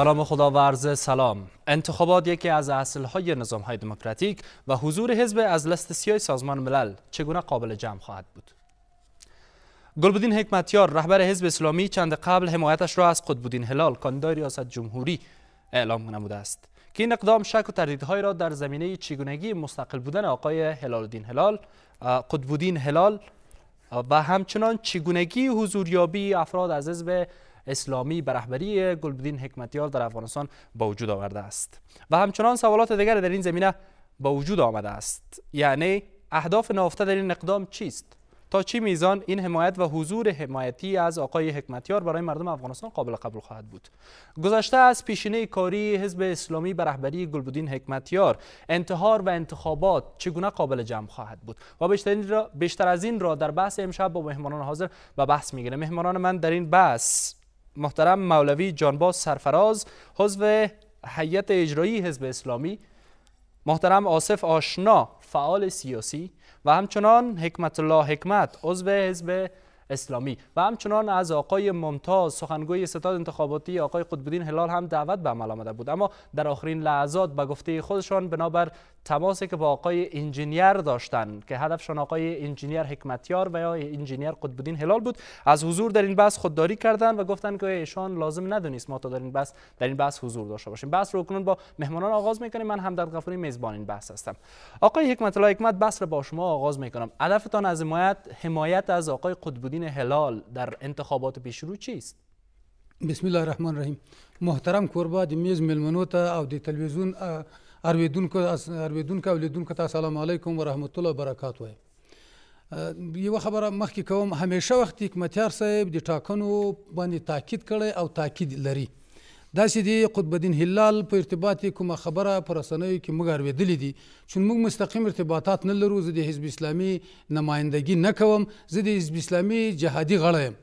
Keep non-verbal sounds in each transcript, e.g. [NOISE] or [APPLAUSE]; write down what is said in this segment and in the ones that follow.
برام خدا ورز سلام انتخابات یکی از اصل های نظام های دموکراتیک و حضور حزب از لست سیای سازمان ملل چگونه قابل جمع خواهد بود گلبدین حکمتیار رهبر حزب اسلامی چند قبل حمایتش را از قطبالدین هلال کاندیدای ریاست جمهوری اعلام نموده است که این اقدام شک و تردیدهای را در زمینه چگونگی مستقل بودن آقای هلال الدین هلال قطبالدین هلال و همچنان چگونگی حضوریابی افراد از حزب اسلامی به رهبری گلبدین حکمتیار در افغانستان با وجود آورده است و همچنان سوالات دیگر در این زمینه با وجود آمده است یعنی اهداف نافته در این اقدام چیست تا چی میزان این حمایت و حضور حمایتی از آقای حکمتیار برای مردم افغانستان قابل قبول خواهد بود گذشته از پیشینه کاری حزب اسلامی به رهبری گلبدین حکمتیار انتحار و انتخابات چگونه قابل جمع خواهد بود و بیشتر از این را در بحث امشب با مهمانان حاضر به بحث میگیره مهمانان من در این بحث محترم مولوی جانباز سرفراز حضو حیط اجرایی حزب اسلامی محترم آصف آشنا فعال سیاسی و همچنان حکمت الله حکمت عضو حزب اسلامی و همچنان از آقای ممتاز سخنگوی ستاد انتخاباتی آقای قطبالدین هلال هم دعوت به عمل آمده بود اما در آخرین لحظات به گفته خودشان بنابر تماسی که با آقای انجینیر داشتن که هدفشان آقای انجینیر حکمتیار و یا انجینیر بودین هلال بود از حضور در این بحث خودداری کردند و گفتن که ایشان لازم ندونیست ما تا در این بحث در این بحث حضور داشته باشیم بحث رو کنون با مهمانان آغاز میکنیم من هم در غفوری میزبان این بحث هستم آقای حکمت الله حکمت بحث رو با شما آغاز میکنم هدفتان از حمایت حمایت از آقای بودین هلال در انتخابات پیشرو چیست بسم الله الرحمن الرحیم محترم کوربا میز ملمنو ته او د تلویزیون ارویدونکو ارویدونکو ولیدونکو ته السلام علیکم ورحمت الله وبرکات وایم یو خبره مخکې کوم همیشه وخت حکمتیار صاحب د ټاکنو باندې تاکید کړی او تاکید لري داسې دی قطب الدین هلال په ارتباط کومه خبره په رسنیو کې موږ اورېدلی دي چون موږ مستقیم ارتباطات نه لرو زه د حزب اسلامي نمایندګي نه کوم زه د حزب اسلامي جهادي غړی یم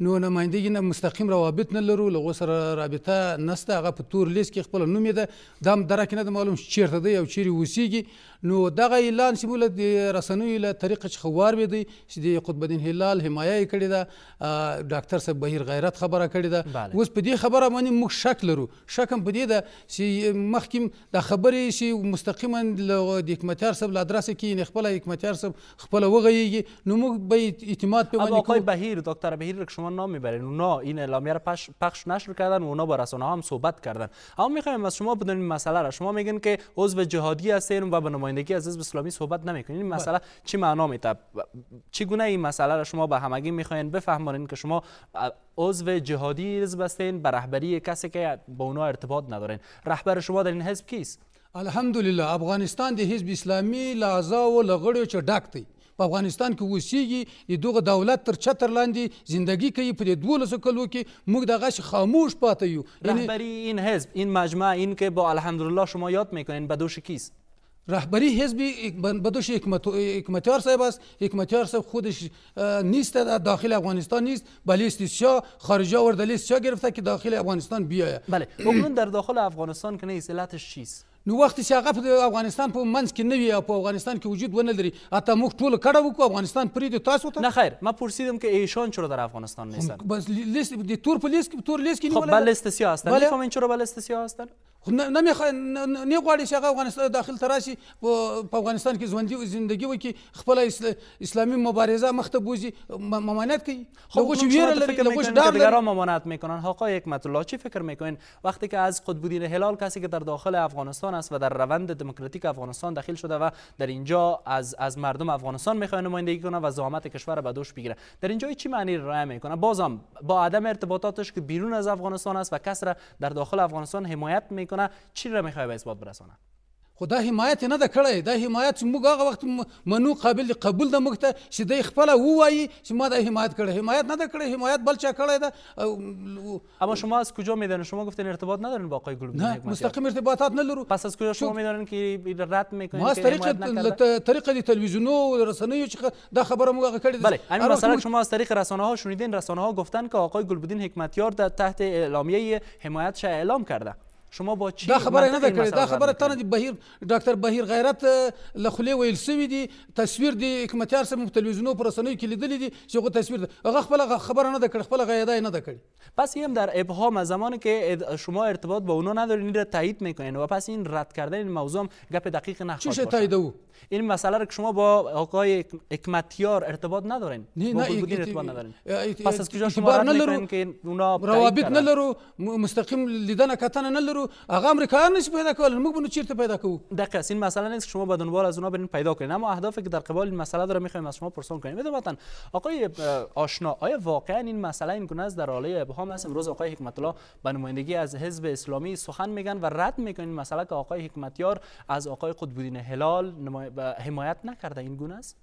نو نمایندګي نه مستقیم روابط نه لرو لغو سره رابطه نسته هغه په تور لیست کې خپل نوم یې ده دا هم درک نه ده معلوم چیرته دی او چیرې اوسیږي نو دغه اعلان چې موږ د رسنیو له طریقې څخه واروي دی چې د قطب الدین هلال حمایه یې کړې ده ډاکټر صاحب بهیر غیرت خبره کړې ده اوس په دې خبره باندې موږ شک لرو شک هم په دې ده چې مخکې د خبرې چې مستقیما د حکمتیار صاحب له ادرسه کې نه خپل حکمتیار صاحب خپل وغيږي نو موږ به اعتماد به باندې آقای بهیر دکتر بهیر رو شما نام میبرین اونا این اعلامیه رو پخش نشر کردن و اونا با رسانه هم صحبت کردن اما میخوایم از شما بدونیم مسئله را شما میگن که عضو جهادی هستین و به نمایندگی از حزب اسلامی صحبت نمیکنین این بله. مسئله چی معنا میده چگونه این مسئله را شما به همگی میخواین بفهمونین که شما عضو جهادی حزب هستین به رهبری کسی که با اونا ارتباط ندارین رهبر شما در این حزب کیست الحمدلله افغانستان د حزب اسلامي لازا او چ چې افغانستان کې اوسېږي د دغه دولت تر چتر لاندې زندگی کوي په دولسو کلو کې موږ دغه خاموش پاتې یعنی رهبری این حزب این مجمع این که با الحمدلله شما یاد میکنین به دوش کیست رهبری حزب بدوش حکمت حکمتیار صاحب است حکمتیار صاحب خودش نیست در داخل افغانستان نیست بلی استشا خارج ورده لیست گرفته که داخل افغانستان بیاید. بله اکنون در داخل افغانستان که نه علتش چیست نو وقتی چې افغانستان په منځ کې نه وي افغانستان که وجود ونه لري حتی موږ ټول کړه وکړو افغانستان پریږدو تاسو ته نه خیر ما پرسیدم که ایشان چرا در افغانستان نیستن خب، بس لیست تور پلیس تور لیست کې خب بل است. هستن بله. چرا بل استسیا هستن نه مې نه غواړي چې افغانستان داخل ته راشي په افغانستان کې ژوندي زندگی وکړي خپله اسلامی مبارزه مخ ته بوزي ممانعت کوي خب چې ویره لري لغوش دار ممانعت میکنن حقا یک الله چی فکر میکنین وقتی که از قطب الدین هلال کسی که در داخل افغانستان است و در روند دموکراتیک افغانستان داخل شده و در اینجا از از مردم افغانستان میخواد نمایندگی کنه و زحمت کشور به دوش بگیره در اینجا چی معنی رای میکنه بازم با عدم ارتباطاتش که بیرون از افغانستان است و کسره در داخل افغانستان حمایت میکنه کنه چی را میخوای به اثبات برسانه خو دا حمایت نه ده کړی دا حمایت موږ هغه وخت منو قابل قبول ده موږ ته چې دی خپله ووایي چې ما دا حمایت کړی حمایت نه ده کړی حمایت بل چا کړی ده اما شما از کجا میدانین شما گفتین ارتباط ندارین با آقای گلوب نه مستقیم ارتباطات ندارو پس از کجا شما میدانین که رد میکنین ما از طریق طریق دی تلویزیونو رسانه چې دا خبره موږ هغه کړی بله همین مثلا شما از طریق رسانه ها شنیدین رسانه ها گفتن که آقای گلبدین حکمتیار در تحت اعلامیه حمایت شاه اعلام کرده شما با چی دا خبره نه ده کړې دا خبره تنه دی بهیر ډاکټر بهیر غیرت له خولې ویل سوي دي تصویر دی حکمتیار سم په تلویزیونو پر رسنیو کې لیدلې دي چې هغه تصویر هغه خپل خبره نه ده کړې خپل غیاده نه ده کړې پس هم در ابهام از زمانی که شما ارتباط با اونا ندارین را تایید میکنین و پس این رد کردن این موضوع هم گپ دقیق نخواهد باشه چیش تایید او این مسئله رو که شما با آقای حکمتیار ارتباط ندارین نه نه ارتباط ندارین پس از کجا شما نلرو که اونا روابط نلرو مستقیم لیدن کتن نلرو هغه امریکا نیست پیدا کول مگه بونو چیرته پیدا کو دقیقاً این مسئله نیست که شما به دنبال از اونا برین پیدا کنین اما اهدافی که در قبال این مسئله داره میخوایم از شما پرسان کنیم بده وطن آقای آشنا آیا واقعا این مسئله این گونه است در حاله ابهام است امروز آقای حکمت الله به نمایندگی از حزب اسلامی سخن میگن و رد میکنین مسئله که آقای حکمتیار از آقای بودین هلال نمای حمایت نکرده این گونه است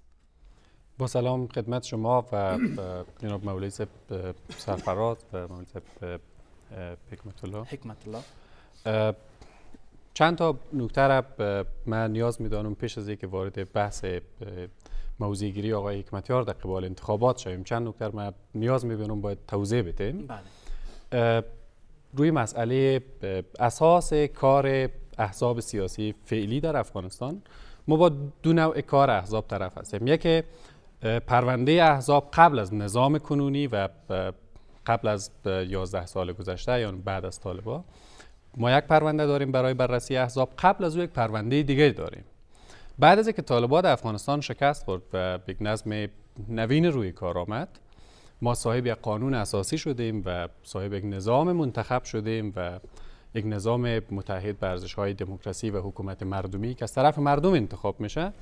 با سلام خدمت شما و جناب مولوی سفرات سرفراز و مولوی حکمت الله حکمت الله چند تا نکته را من نیاز میدانم پیش از اینکه وارد بحث گیری آقای حکمتیار در قبال انتخابات شویم چند نکته من نیاز میبینم باید توضیح بدیم بله. روی مسئله اساس کار احزاب سیاسی فعلی در افغانستان ما با دو نوع کار احزاب طرف هستیم یک پرونده احزاب قبل از نظام کنونی و قبل از 11 سال گذشته یا بعد از طالبا ما یک پرونده داریم برای بررسی احزاب قبل از او یک پرونده دیگه داریم بعد از اینکه طالبا در افغانستان شکست خورد و یک نظم نوین روی کار آمد ما صاحب یک قانون اساسی شدیم و صاحب یک نظام منتخب شدیم و یک نظام متحد به های دموکراسی و حکومت مردمی که از طرف مردم انتخاب میشه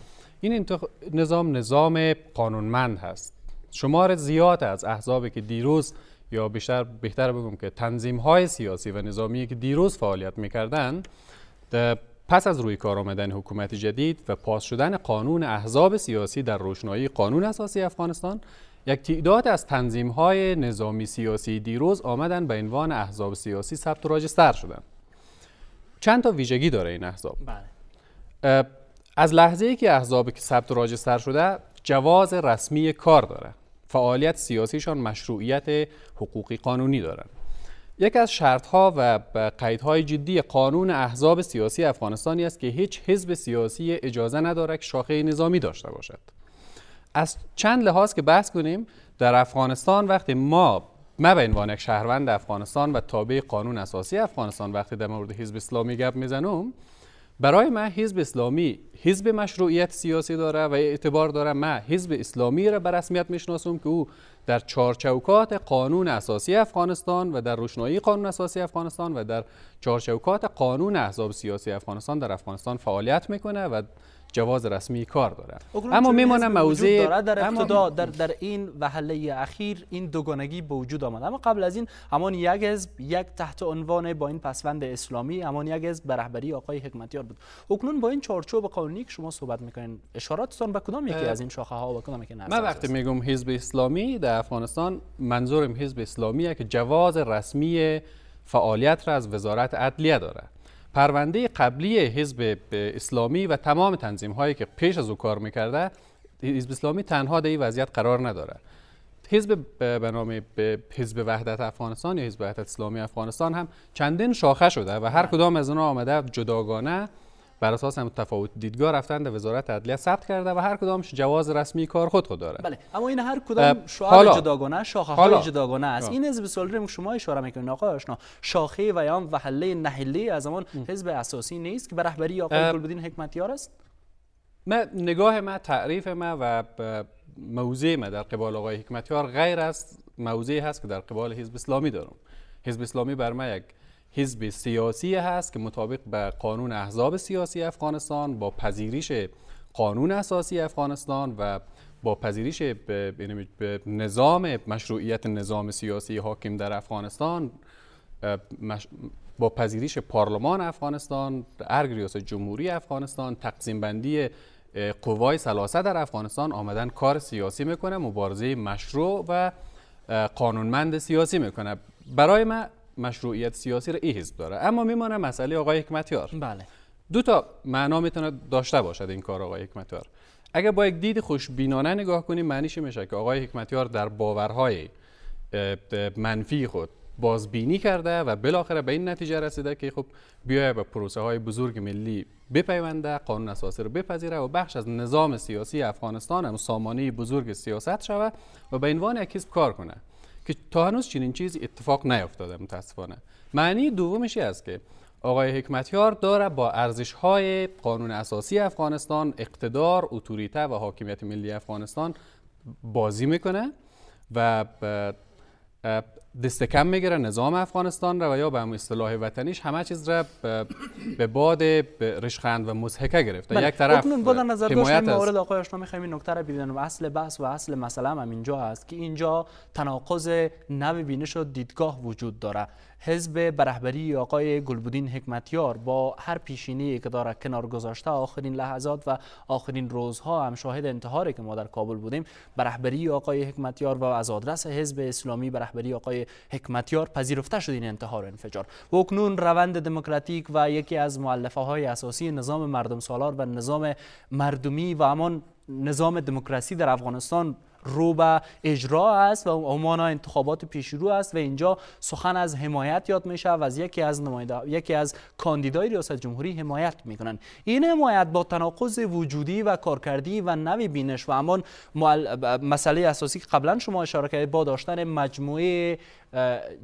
این نظام نظام قانونمند هست شمار زیاد از احزابی که دیروز یا بیشتر بهتر بگم که تنظیم های سیاسی و نظامی که دیروز فعالیت میکردن پس از روی کار آمدن حکومت جدید و پاس شدن قانون احزاب سیاسی در روشنایی قانون اساسی افغانستان یک تعداد از تنظیم های نظامی سیاسی دیروز آمدن به عنوان احزاب سیاسی ثبت و راجستر شدن چند تا ویژگی داره این احزاب بله. از لحظه ای که احزاب ثبت و راجستر شده جواز رسمی کار داره فعالیت سیاسیشان مشروعیت حقوقی قانونی دارن یکی از شرطها و قیدهای جدی قانون احزاب سیاسی افغانستانی است که هیچ حزب سیاسی اجازه ندارد که شاخه نظامی داشته باشد از چند لحاظ که بحث کنیم در افغانستان وقتی ما ما به عنوان یک شهروند افغانستان و تابع قانون اساسی افغانستان وقتی در مورد حزب اسلامی گپ میزنم برای من حزب اسلامی حزب مشروعیت سیاسی داره و اعتبار داره من حزب اسلامی را به رسمیت میشناسم که او در چارچوکات قانون اساسی افغانستان و در روشنایی قانون اساسی افغانستان و در چارچوکات قانون احزاب سیاسی افغانستان در افغانستان فعالیت میکنه و جواز رسمی کار داره اما میمانه موضوع در ابتدا در, در این وهله اخیر این دوگانگی به وجود آمد اما قبل از این همان یک از یک تحت عنوان با این پسوند اسلامی همان یک از به رهبری آقای حکمتیار بود اکنون با این چارچوب قانونی که شما صحبت میکنین اشاراتتان به کدام یکی از این شاخه ها و کدام یکی من وقتی میگم حزب اسلامی در افغانستان منظورم حزب اسلامی که جواز رسمی فعالیت را از وزارت عدلیه دارد پرونده قبلی حزب اسلامی و تمام تنظیم هایی که پیش از او کار میکرده حزب اسلامی تنها در این وضعیت قرار نداره حزب به نام حزب وحدت افغانستان یا حزب وحدت اسلامی افغانستان هم چندین شاخه شده و هر بله. کدام از اونها آمده جداگانه بر اساس تفاوت دیدگاه رفتن و وزارت عدلیه ثبت کرده و هر کدامش جواز رسمی کار خود خود داره بله اما این هر کدام شعار جداگانه شاخه های جداگانه است این حزب که شما اشاره میکنید آقا آشنا شاخه و یا وهله نهله از آن حزب اساسی نیست که به رهبری آقای گلبدین حکمتیار است من نگاه من تعریف من و موضع من در قبال آقای حکمتیار غیر است موضعی هست که در قبال حزب اسلامی دارم حزب اسلامی بر من یک حزب سیاسی هست که مطابق به قانون احزاب سیاسی افغانستان با پذیرش قانون اساسی افغانستان و با پذیریش به نظام مشروعیت نظام سیاسی حاکم در افغانستان با پذیرش پارلمان افغانستان ارگ ریاست جمهوری افغانستان تقسیم بندی قوای سلاسه در افغانستان آمدن کار سیاسی میکنه مبارزه مشروع و قانونمند سیاسی میکنه برای من مشروعیت سیاسی را این حزب داره اما میمانه مسئله آقای حکمتیار بله دو تا معنا میتونه داشته باشد این کار آقای حکمتیار اگر با یک دید خوشبینانه نگاه کنیم معنیش میشه که آقای حکمتیار در باورهای منفی خود بازبینی کرده و بالاخره به این نتیجه رسیده که خب بیای به پروسه های بزرگ ملی بپیونده قانون اساسی رو بپذیره و بخش از نظام سیاسی افغانستان هم سامانه بزرگ سیاست شود و به عنوان یک کار کنه که تا هنوز چنین چیزی اتفاق نیفتاده متاسفانه معنی دومش است که آقای حکمتیار داره با ارزش های قانون اساسی افغانستان اقتدار اتوریته و حاکمیت ملی افغانستان بازی میکنه و دستکم میگیره نظام افغانستان را و یا به اصطلاح وطنیش همه چیز را به باد رشخند و مزهکه گرفته بله. یک طرف نظر مورد آقای آشنا میخوایم این نکته را ببینن و اصل بحث و اصل مسئله هم اینجا است که اینجا تناقض نو بینش و دیدگاه وجود داره حزب برهبری آقای گلبودین حکمتیار با هر پیشینه که داره کنار گذاشته آخرین لحظات و آخرین روزها هم شاهد انتحاری که ما در کابل بودیم برهبری آقای حکمتیار و از آدرس حزب اسلامی برهبری آقای حکمتیار پذیرفته شد این انتحار انفجار و اکنون روند دموکراتیک و یکی از معلفه های اساسی نظام مردم سالار و نظام مردمی و همان نظام دموکراسی در افغانستان رو به اجرا است و عنوان انتخابات پیشرو است و اینجا سخن از حمایت یاد میشه و از یکی از نماینده یکی از کاندیدای ریاست جمهوری حمایت میکنن این حمایت با تناقض وجودی و کارکردی و نوی بینش و همان مسئله اساسی که قبلا شما اشاره کردید با داشتن مجموعه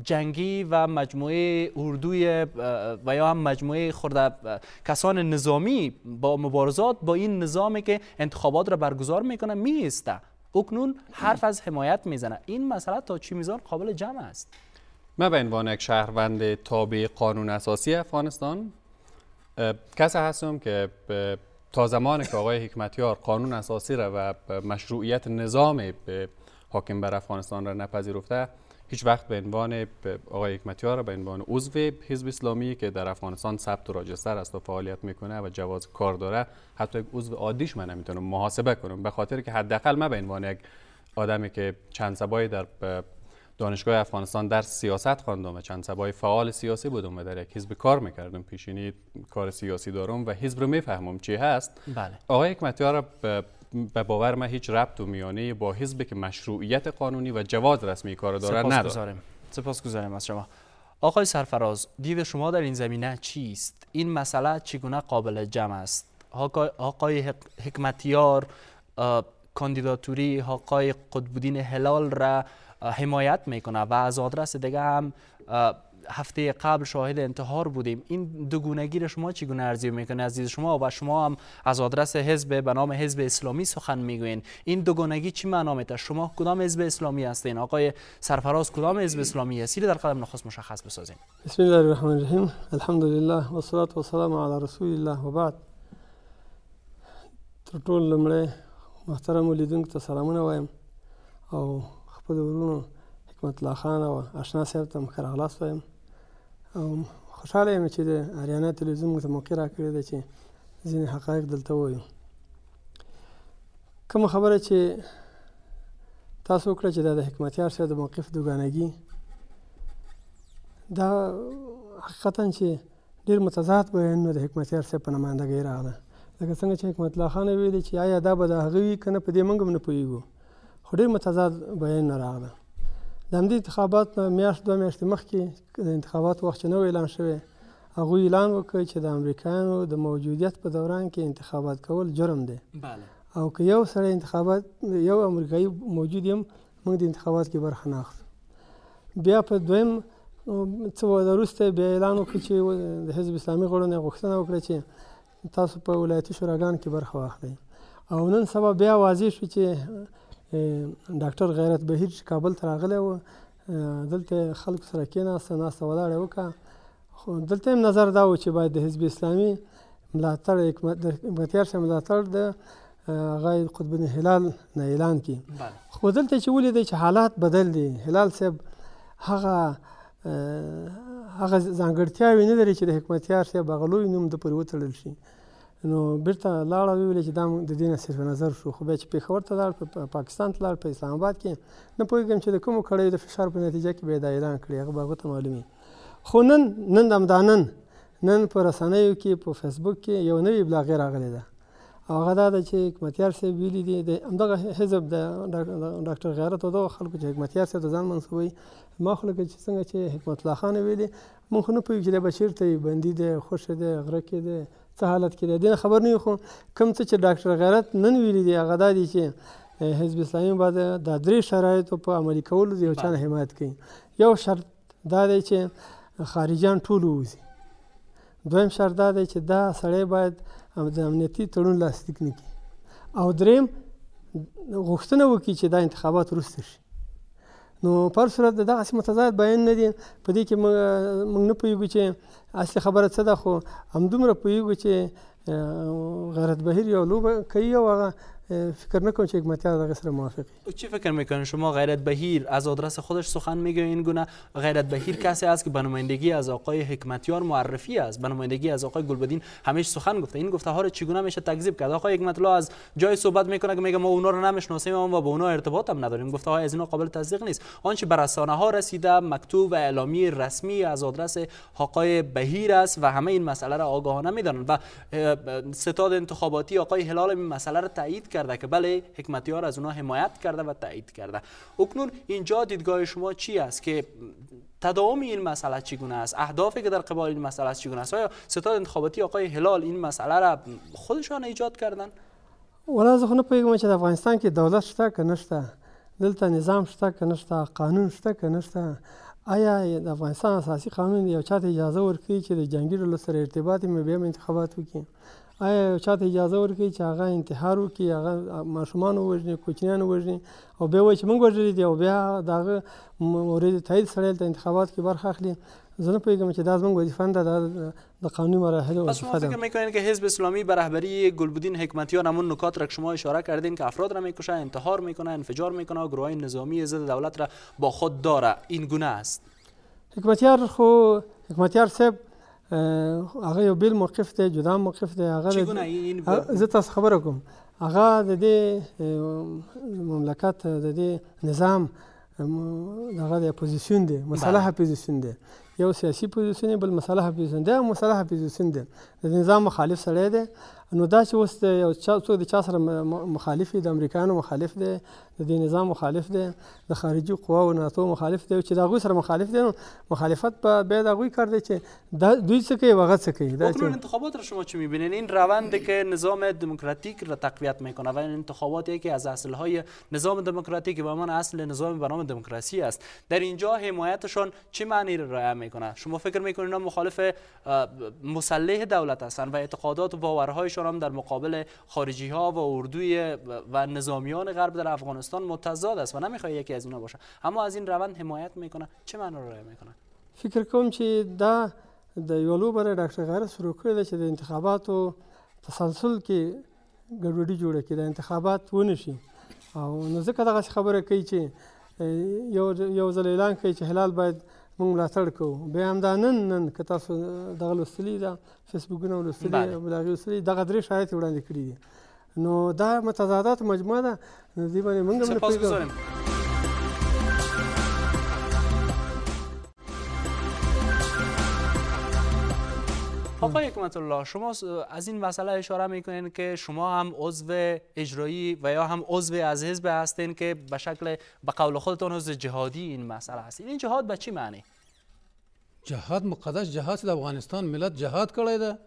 جنگی و مجموعه اردوی و یا هم مجموعه خورده کسان نظامی با مبارزات با این نظامی که انتخابات را برگزار میکنه میسته اکنون حرف از حمایت میزنه این مسئله تا چی میزان قابل جمع است من به عنوان یک شهروند تابع قانون اساسی افغانستان کسی هستم که تا زمان که آقای حکمتیار قانون اساسی را و مشروعیت نظام حاکم بر افغانستان را نپذیرفته هیچ وقت به عنوان آقای حکمتیار به عنوان عضو حزب اسلامی که در افغانستان ثبت و راجستر است و فعالیت میکنه و جواز کار داره حتی یک عضو عادیش من نمیتونم محاسبه کنم به خاطر که حداقل من به عنوان یک آدمی که چند سبایی در دانشگاه افغانستان در سیاست خواندم و چند سبای فعال سیاسی بودم و در یک حزب کار میکردم پیشینی کار سیاسی دارم و حزب رو میفهمم چی هست بله. آقای حکمتیار به باور من هیچ ربط و میانه با حزبی که مشروعیت قانونی و جواز رسمی کار دارد ندارد سپاسگزارم سپاسگزارم از شما آقای سرفراز دید شما در این زمینه چیست این مسئله چگونه قابل جمع است آقای حکمتیار کاندیداتوری آقای قطبودین هلال را حمایت میکنه و از آدرس دیگه هم هفته قبل شاهد انتحار بودیم این دوگونگی را شما چگونه ارزیابی میکنید عزیز شما و شما هم از آدرس حزب به نام حزب اسلامی سخن میگوین این دوگونگی چی معنا میده شما کدام حزب اسلامی هستین آقای سرفراز کدام حزب اسلامی هستید در قدم نخست مشخص بسازیم بسم الله الرحمن الرحیم الحمدلله و صلات و سلام علی رسول الله و بعد تر طول محترم ولیدونکو ته سلامونه وایم او خپل ورونو حکمت الله خان او وایم او خوشحاله یم چې د اریانا تلویزیون موږ ته موقع راکړې ده چې ځینې حقایق دلته ووایو کومه خبره چې تاسو وکړه چې دا د حکمتیار صاحب د موقف دوګانګي دا حقیقتا چې ډېر متضاد بیان نو د حکمتیار صاحب په نمایندګۍ راغله لکه څنګه چې حکمت الله خان ویلي چې آیا دا به د هغه وي که نه په دې موږ هم نه پوهېږو خو ډېر متضاد بیان نه راغله د همدې انتخابات نه میاشت دوه میاشتې مخکې د انتخابات وخت چې نو اعلان شوی هغوی اعلان وکړ چې د امریکایانو د موجودیت په دوران کې انتخابات کول جرم دی او که یو سړی انتخابات یو امریکایي موجود یم موږ د انتخابات کې برخه نه بیا په دویم څه وروسته بیا اعلان وکړ چې د حزب اسلامي غړو غوښتنه وکړه چې تاسو په ولایتي شوراګان کې برخه واخلئ او نن سبا بیا واضح شو چې ډاکټر غیرت بهیر چې کابل ته راغلی و دلته خلکو سره کېناسته ناسته ولاړه یې وکړه خو دلته هم نظر دا و چې باید د حزب اسلامي ملاتړ د حکمتیار صاحب ملاتړ د هغه قطب بن هلال نه اعلان کړي خو دلته چې ولیدی چې حالات بدل دي هلال صاحب هغه هغه ځانګړتیاوې نه لري چې د حکمتیار صاحب هغه لوی نوم د پورې وتړل شي نو بیرته لاړه ویل چې دا د دې نه صرف نظر شو خو بیا چې پیښور ته لاړ په پاکستان ته لاړ په اسلام آباد کې نه پوهېږم چې د کومو کړیو د فشار په نتیجه کې به دا اعلان کړي هغه به هغه ته معلومي خو نن نن همدا نن نن په رسنیو کې په فیسبوک کې یو نوی بلاغې راغلی ده او هغه دا ده چې حکمتیار صاحب ویلي دي د همدغه حزب د ډاکټر غیرت او دغه خلکو چې حکمتیار صاحب ته ځان منصوبوي ما خو لکه چې څنګه چې حکمت الله خان ویلي مونږ خو نه پوهېږو چې دا به چېرته بندي دی خوښه دی غره کې دی څه حالت کې دی دې خبر نه خو کوم څه چې ډاکټر غیرت نن ویلي دی هغه دا دی چې حزب اسلامي بعد د درې شرایطو په عملي کولو د یو چا حمایت کوي یو شرط دا دی چې خارجان ټول ووځي دویم شرط دا دی چې دا سړی باید د امنیتي تړون لاسلیک نه کړي او دریم غوښتنه وکړي چې دا انتخابات وروسته شي نو پر صورت د دغه متضاد بیان نه دي په دې کې موږ نه پوهیږو چې اصلي خبره څه ده خو همدومره پوهیږو چې غیرت بهیر یو لوبه کوي او هغه فکر نکنم چه حکمتی از سر موافقی چی فکر میکنین شما غیرت بهیر از آدرس خودش سخن میگه این گونه غیرت بهیر کسی است که بنمایندگی از آقای حکمتیار معرفی است بنمایندگی از آقای گلبدین همیشه سخن گفته این گفته ها رو چگونه میشه تکذیب کرد آقای حکمت از جای صحبت میکنه که میگه ما اونا رو نمیشناسیم و با اونا ارتباط هم نداریم گفته های از اینا قابل تصدیق نیست آنچه بر رسانه ها رسیده مکتوب و اعلامیه رسمی از آدرس آقای بهیر است و همه این مسئله را آگاهانه میدانند و ستاد انتخاباتی آقای هلال این مسئله را تایید کرد کرده که بله حکمتیار از اونها حمایت کرده و تایید کرده اکنون اینجا دیدگاه شما چی است که تداوم این مسئله چگونه است اهدافی که در قبال این مسئله است چگونه است آیا ستاد انتخاباتی آقای هلال این مسئله را خودشان ایجاد کردن ولی از خونه پیگمه چه در افغانستان که دولت شده که نشته دلتا نظام شده که نشته قانون شده که نشته آیا د افغانستان اساسی قانون یا چاته اجازه ورکوي چې د سره ارتباط انتخابات آیا چاته اجازه ورکړي چې هغه انتحار وکړي هغه ماشومان ووژني کوچنیان ووژني او بیا وایي چې موږ وژلي دي او بیا د هغه مورد تایید سړی هلته انتخابات کې برخه اخلي زه نه پوهیږم چې دا زموږ وظیفه د قانوني مراحل پس فکر میکنین که حزب اسلامی به رهبری بودین حکمتیان همون نکات را که شما اشاره کردین که افراد را میکشه انتحار میکنه انفجار میکنه و گروه نظامی ضد دولت را با خود داره این گونه است حکمتیار خو حکمتیار صاحب هغه یو بیل موقف دی جدا موقف دی هغه زه تاسو خبره کوم هغه د دې مملکت د دې نظام دغه د اپوزیسیون دی مصالحه اپوزیسیون دی یو سیاسي پوزیشن بل مصالحه پوزیشن دی مصالحه پوزیشن دی د نظام مخالف سړی دی نو دا چې اوس یو څوک د چا سره مخالف دی د امریکایانو مخالف دی د دې نظام مخالف دی د خارجي قواو ناتو مخالف دی چې دا غوي سره مخالف دی مخالفت به به د غوي کار دی چې دوی څه کوي وغه څه کوي دا چې انتخابات را شما چی میبینین این روند کې نظام دموکراتیک را تقویت میکنه و این انتخابات یکی از اصل های نظام دموکراتیک و من اصل نظام به نام دموکراسی است در اینجا حمایتشان چه معنی را میکنه شما فکر میکنین اینا مخالف مسلح دولت هستند و اعتقادات و باورهایشان هم در مقابل خارجی ها و اردوی و نظامیان غرب در افغانستان افغانستان متضاد است و نمیخواد یکی از اونها باشه اما از این روند حمایت میکنه چه معنا را میکنه فکر کوم چې دا د یولو بر ډاکټر غار شروع کړی دی چې د انتخاباتو تسلسل کې ګډوډي جوړه کړي د انتخابات ونه شي او نو ځکه دغه خبره کوي چې یو یو ځل اعلان کوي چې هلال باید موږ ملاتړ کوو بیا همدا نن نن که تاسو دغه لوستلي ده فیسبوکونه ولوستلي بلاغې ولوستلي دغه درې شایعات وړاندې کړي دي نو دا متضادات مجموعه ده نو دې باندې حکمت الله شما از این مسئله اشاره میکنین که شما هم عضو اجرایی و یا هم عضو از حزب هستین که به شکل به قول خودتون عضو جهادی این مسئله هست این جهاد به چی معنی جهاد مقدس جهاد در افغانستان ملت جهاد کړی ده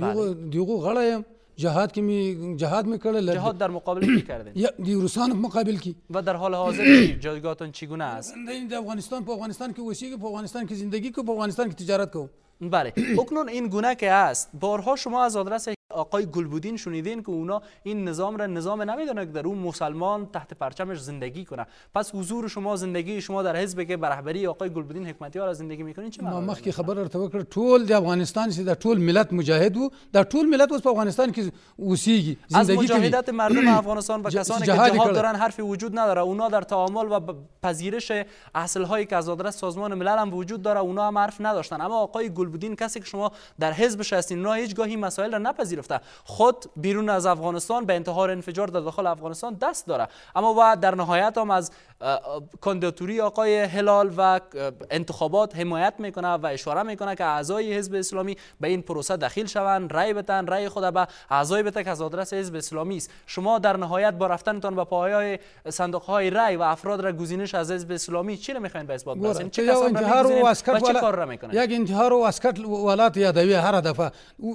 بله. دیگو غلایم. جهاد که می جهاد میکرده جهاد در مقابل کی کردین [CLEARS THROAT] دی روسان مقابل کی و در حال حاضر جایگاهتون چگونه است در افغانستان په افغانستان کې اوسیږي په افغانستان کې زندگی کو په افغانستان کې تجارت کو [CLEARS THROAT] بله [CLEARS THROAT] اکنون این گونه که است بارها شما از آدرس آقای گلبودین شنیدین که اونا این نظام را نظام نمیدونه که در اون مسلمان تحت پرچمش زندگی کنه پس حضور شما زندگی شما در حزب که برهبری آقای گلبودین حکمتیار زندگی میکنین چه معنی که خبر را کرد ټول د افغانستان سی در ټول ملت مجاهد و در طول ملت اوس افغانستان که اوسیگی زندگی از مجاهدت مردم [CLEARS THROAT] افغانستان و کسانی که جهاد دارن حرفی وجود نداره اونا در تعامل و پذیرش اصل هایی که از سازمان ملل هم وجود داره اونا هم حرف نداشتن اما آقای گلبودین کسی که شما در حزبش هستین اونا گاهی مسائل را نپذیرفتن خود بیرون از افغانستان به انتحار انفجار در داخل افغانستان دست داره اما و در نهایت هم از کاندیداتوری آقای هلال و انتخابات حمایت میکنه و اشاره میکنه که اعضای حزب اسلامی به این پروسه دخیل شوند رای بتن رای خود به اعضای بتن که از آدرس حزب اسلامی است شما در نهایت با رفتنتان به پایهای صندوق های رای و افراد را گزینش از حزب اسلامی چی میخواین به اثبات برسین چه را کار را میکنن یک انتحار و اسکت ولات یادوی هر دفعه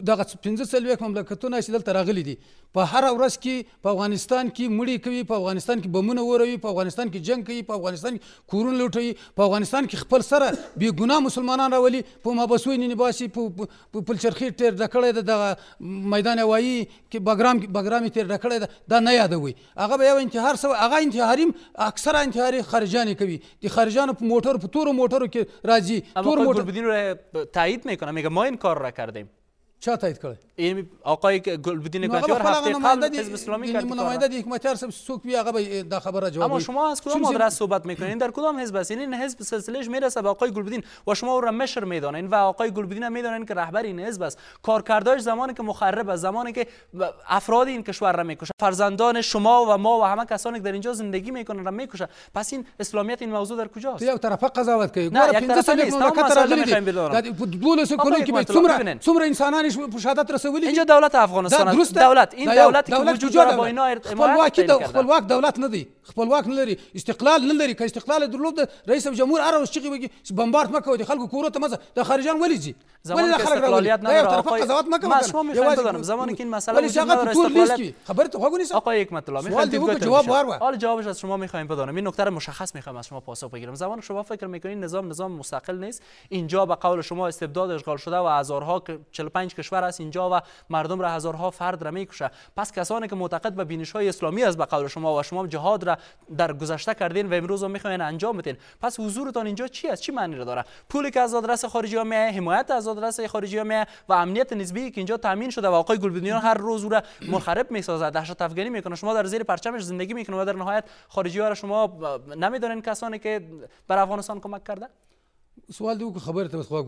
دغه 15 سلویک مملکتونه چې دلته راغلي په هر ورځ کې په افغانستان کې مړی کوي په افغانستان کې بمونه په افغانستان کې جنگ کوي په افغانستان کورونه لوټي په افغانستان کې خپل سره بی ګناه مسلمانان راولي په مابسوی نه نباسي په پلچرخي ټیر ډکړې د میدان وایي کې بګرام بګرام ټیر ډکړې دا, دا نه یادوي هغه به یو انتحار سو هغه انتحاریم اکثره انتحاري خارجان کوي دي خارجان په موټر په تور موټرو کې راځي تور موټر بدین تایید میکنه میگه ما این کار را کردیم چا تایید کړی یعنی آقای گلبدین کاتیار هفته قبل حزب اسلامی کرد نماینده حکمت هر سوک بیا آقا در خبر جواب اما شما از کدام مدرسه صحبت میکنین در کدام حزب هستین این حزب سلسلهش میرسه به آقای گلبدین و شما او را مشر میدانین و آقای گلبدین هم میدانین که رهبر این حزب است کارکرداش زمانی که مخرب است زمانی که افراد این کشور را میکشه فرزندان شما و ما و همه کسانی که در اینجا زندگی میکنن را میکشه پس این اسلامیت این موضوع در کجاست تو یه طرف قضاوت کنید نه یک طرف نیست تمام مسئله میخوایم بدارم دولس کنید که سمره سمره انسانان شهادت اینجا دولت افغانستان درست دولت این دولت که وجود داره با اینا خپلواک خپلواک دولت ندی خپلواک نلری استقلال نلری که استقلال درلود رئیس جمهور هر ورځ چیغي وږي بمبارد مکه د خلکو کورو ته مزه د خارجان ولې ځي زمان که استقلالیت نه را آقای قضاوت مکه من شما میخوام بدانم زمانی که مسئله ولی شغل تو لیست کی خبر تو نیست آقای حکمت الله میخوام دیگه جواب وارو حال جوابش از شما میخوام بدانم این نکته مشخص میخوام از شما پاسخ بگیرم زمان شما فکر میکنین نظام نظام مستقل نیست اینجا به قول شما استبداد اشغال شده و هزارها 45 کشور است اینجا و مردم را هزارها فرد را میکشه پس کسانی که معتقد به بینش های اسلامی است به قول شما و شما جهاد را در گذشته کردین و امروز میخواین انجام بدین پس حضورتان اینجا چی است چی معنی را داره پولی که از آدرس خارجی ها میه حمایت از آدرس خارجی ها میه و امنیت نسبی که اینجا تامین شده و آقای گلبدینیان هر روز او را مخرب میسازد دهشت افغانی میکنه شما در زیر پرچمش زندگی میکنه و در نهایت خارجی ها را شما نمیدونین کسانی که بر افغانستان کمک کرده سوال دیگه که خبر خواه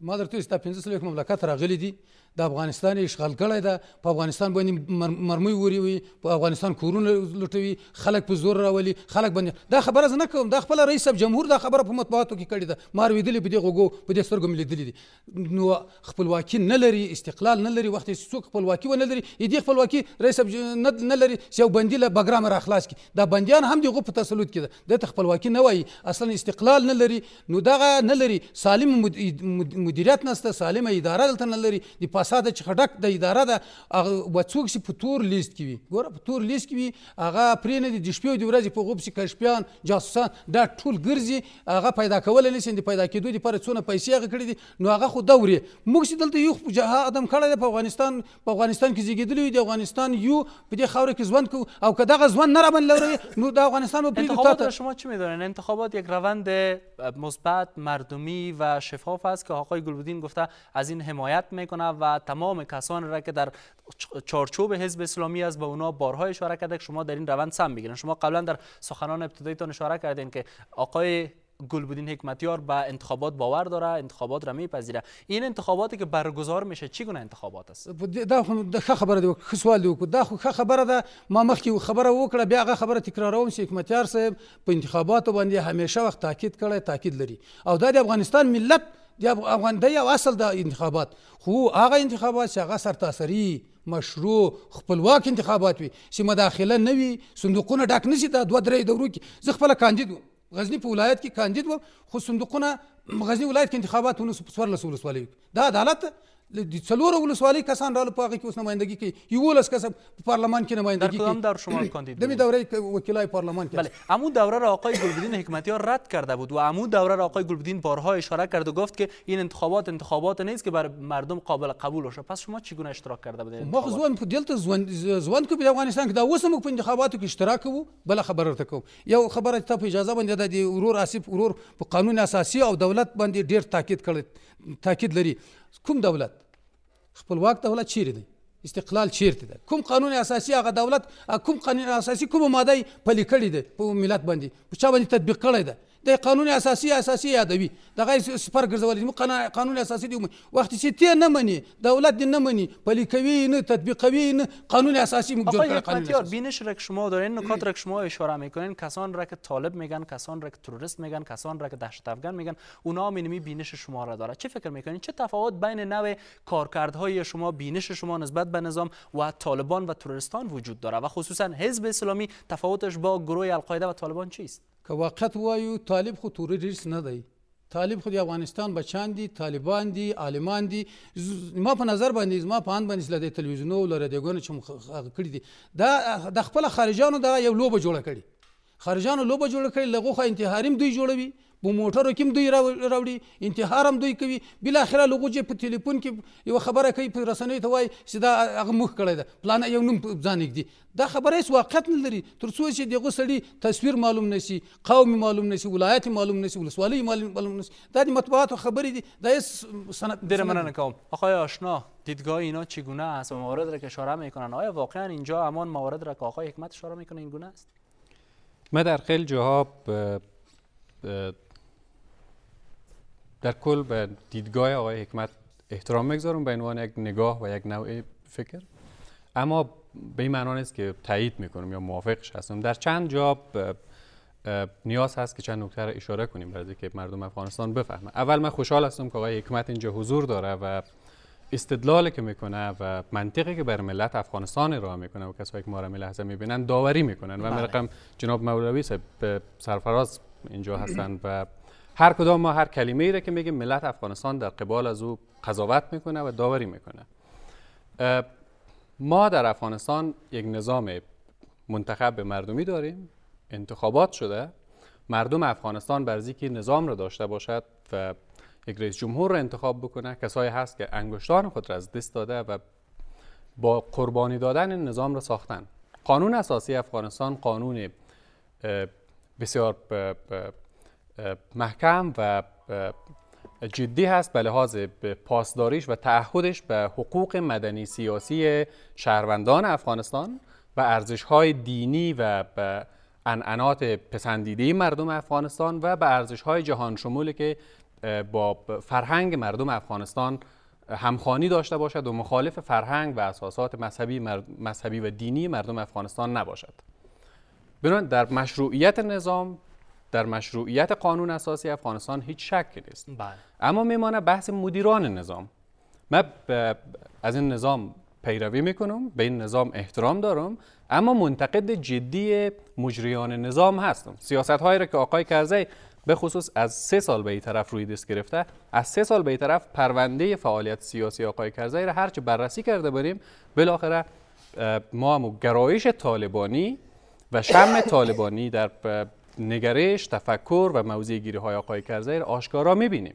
ما درته ستا پنځه څلوېښت مملکت راغلي دي د افغانستان اشغال کړی ده په افغانستان باندې مرمۍ وریوي په افغانستان کورونه لوټوي خلک په زور راولي خلک باندې دا خبره زه نه کوم دا خپله رئیس صاحب جمهور دا خبره په مطبوعاتو کې کړې ده ما اورېدلې په دې غوږو په دې سترګو مې لیدلې دي نو خپلواکي نه لري استقلال نه لري وخت څوک خپلواکي ونه لري دې خپلواکي رئیس صاحب نه لري چې یو بندي له بګرامه راخلاص کړي دا بندیان هم دغو په تسلط کې ده دته خپلواکي نه وایي اصلا استقلال نه لري نو دغه نه لري سالم مد... مد... مدیریت نشته سالمه اداره دلته نه لري د فساده چې خټک د اداره ده هغه به څوک چې په تور لیست کې وي ګوره په تور لیست کې وي هغه پرې نه دي د شپې او د ورځې په غوب سي کشپیان جاسوسان دا ټول ګرځي هغه پیدا کولی نه شي د پیدا کېدو دپاره څونه پیسې هغه کړي دي نو هغه خو دورې موږ چې دلته یو جهه قدم کړی دی په افغانستان په افغانستان کې زیږېدلی د افغانستان یو په دې خاوره کې ژوند کوو او که دغه ژوند نه رابند لوري نو د افغانستان به پرېږدو شما چی میدانین انتخابات یک روند مثبت مردمی و شفاف است که آقای آقای گلبدین گفته از این حمایت میکنه و تمام کسانی را که در چارچوب حزب اسلامی است به اونا بارها اشاره کرده که شما در این روند سم میگیرین شما قبلا در سخنان ابتدایتان اشاره کردین که آقای گلبودین حکمتیار به با انتخابات باور داره انتخابات را میپذیره این انتخاباتی که برگزار میشه چی گونه انتخابات است دا خو خبره دی خو سوال دی دا خو خبره ده ما مخکې خبره وکړه بیا هغه خبره تکراروم چې حکمتیار صاحب په انتخاباتو باندې همیشه وخت تاکید کړی تاکید لري او دا د افغانستان ملت د افغان دی یو اصل د انتخابات خو هغه انتخابات چې هغه سرتاسري مشروع خپلواک انتخابات وي چې مداخله نه وي صندوقونه ډک نه شي دا دوه درې دورو کې زه خپله کاندید وم غزنی په ولایت کې کاندید و خو صندوقونه غزنی ولایت کې انتخابات ونه سوار لسول سوالي دا عدالت د څلور ولسوالۍ کسان رالو په هغه کې اوس نمائندګي کوي یولس کس په پارلمان کې نمائندګي کوي در کدام دور شما کاندید دمی دوره وکلای پارلمان که بله امو دوره را آقای گلبدین حکمتیار رد کرده بود و امو دوره را آقای گلبدین بارها اشاره کرد و گفت که این انتخابات انتخابات نیست که بر مردم قابل قبول باشه پس شما چگونه اشتراک کرده بودید ما خو ځوان په دلته ځوان ځوان کو په افغانستان کې دا اوس موږ په انتخاباتو کې اشتراک وو بل خبره ورته کوم یو خبره ته په اجازه باندې د ورور اسیب ورور په قانون اساسي او دولت باندې ډیر تاکید کړی تاکید لري کوم دولت خپلواک دولت چیرې دی استقلال چیرته ده کوم قانون اساسي هغه دولت کوم قانون اساسي کوم ماده پلي کړی ده په ملت باندې په چا باندې تطبیق کړی ده د قانون اساسی اساسي یادوي دغه سپر ګرځول دي قانون اساسی دی وخت چې نه مني دولت نه مني پلي کوي نه قانون اساسی موږ قانون بینش رک شما دارین نکات را شما اشاره میکنین کسان را که طالب میگن کسان را که میگن کسان را که دهشت افغان میگن اونها هم بینش شما را داره چه فکر میکنین چه تفاوت بین نوع کارکردهای شما بینش شما نسبت به نظام و طالبان و ترورستان وجود داره و خصوصا حزب اسلامی تفاوتش با گروه القاعده و طالبان چیست که واقعیت وایو طالب خو توریست نه دی طالب خو د افغانستان بچان دي طالبان دي عالمان دي ما په نظر باندې زما په اند باندې لدې تلویزیونو او رادیوګانو چې کړی دي دا د خپل خارجانو دا یو لوبه جوړه کړي خارجانو لوبه جوړه کړي لغه خو انتحاریم دوی جوړوي په موټرو کې دوی راوړي انتحار هم دوی کوي بل اخر لغوجې په ټلیفون کې یو خبره کوي په رسنۍ ته وایي چې دا هغه مخ کړی ده پلان یو نوم ځان یې دا خبره هیڅ واقعیت نه لري تر څو چې دغه سړي تصویر معلوم نشي قوم معلوم نشي ولایت معلوم نشي ولسوالي معلوم نشي دا د مطبوعاتو خبرې دي دا هیڅ سند در مننه کوم آقای آشنا دیدگاه اینا چگونه است و موارد را که اشاره میکنن آیا واقعا اینجا همان موارد را که آقای حکمت اشاره میکنه این گونه است ما در خیلی جاها در کل به دیدگاه آقای حکمت احترام میگذارم به عنوان یک نگاه و یک نوع فکر اما به این معنا نیست که تایید میکنم یا موافقش هستم در چند جا نیاز هست که چند نکته را اشاره کنیم برای که مردم افغانستان بفهمه اول من خوشحال هستم که آقای حکمت اینجا حضور داره و استدلالی که میکنه و منطقی که بر ملت افغانستان راه میکنه و کسایی که ما را لحظه میبینن داوری میکنن و بله. مرقم جناب مولوی سرفراز اینجا هستند و هر کدام ما هر کلمه ای را که میگیم ملت افغانستان در قبال از او قضاوت میکنه و داوری میکنه ما در افغانستان یک نظام منتخب به مردمی داریم انتخابات شده مردم افغانستان برزی که نظام را داشته باشد و یک رئیس جمهور را انتخاب بکنه کسایی هست که انگشتان خود را از دست داده و با قربانی دادن این نظام را ساختن قانون اساسی افغانستان قانون بسیار محکم و جدی هست بله، به لحاظ پاسداریش و تعهدش به حقوق مدنی سیاسی شهروندان افغانستان و های دینی و انعنات پسندیده مردم افغانستان و به های جهان شمولی که با فرهنگ مردم افغانستان همخانی داشته باشد و مخالف فرهنگ و اساسات مذهبی, مذهبی و دینی مردم افغانستان نباشد. در مشروعیت نظام در مشروعیت قانون اساسی افغانستان هیچ شکی نیست بله. اما میمانه بحث مدیران نظام من از این نظام پیروی میکنم به این نظام احترام دارم اما منتقد جدی مجریان نظام هستم سیاست هایی را که آقای کرزی به خصوص از سه سال به این طرف روی دست گرفته از سه سال به این طرف پرونده فعالیت سیاسی آقای کرزی را هرچه بررسی کرده بریم بالاخره ما هم گرایش طالبانی و شم طالبانی در نگرش تفکر و موضع گیری های آقای کرزی را آشکارا میبینیم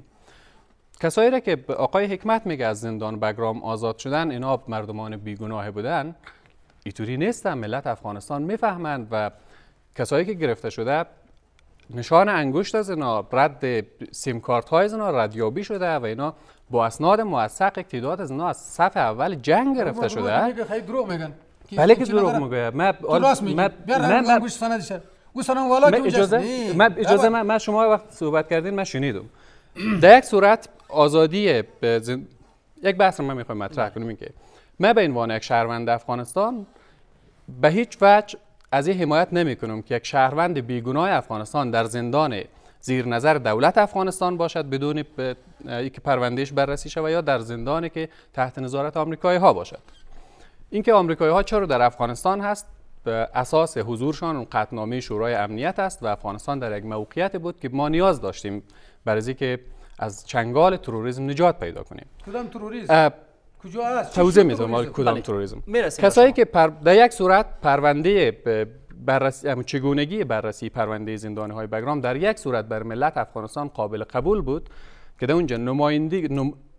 کسایی را که آقای حکمت میگه از زندان بگرام آزاد شدن اینا مردمان بیگناه بودن ایطوری نیستن ملت افغانستان میفهمند و کسایی که گرفته شده نشان انگشت از اینا رد سیمکارت کارت های از اینا ردیابی شده و اینا با اسناد موثق تعداد از اینا از صف اول جنگ گرفته شده بله که دروغ میگه من گفتن والا که اجازه من اجازه من, من شما وقت صحبت کردین من شنیدم [CLEARS THROAT] در یک صورت آزادی زن... یک بحث من میخوام مطرح بله. کنم این من به عنوان یک شهروند افغانستان به هیچ وجه از این حمایت نمی کنم که یک شهروند بیگناه افغانستان در زندان زیر نظر دولت افغانستان باشد بدون اینکه پروندهش بررسی شود یا در زندانی که تحت نظارت آمریکایی ها باشد اینکه آمریکایی ها چرا در افغانستان هست اساس حضورشان قطنامه شورای امنیت است و افغانستان در یک موقعیت بود که ما نیاز داشتیم برای که از چنگال تروریسم نجات پیدا کنیم کدام تروریسم کجا هست توضیح میدم کدام بله، تروریسم کسایی که در یک صورت پرونده بررسی چگونگی بررسی پرونده زندانی های بگرام در یک صورت بر ملت افغانستان قابل قبول بود که در اونجا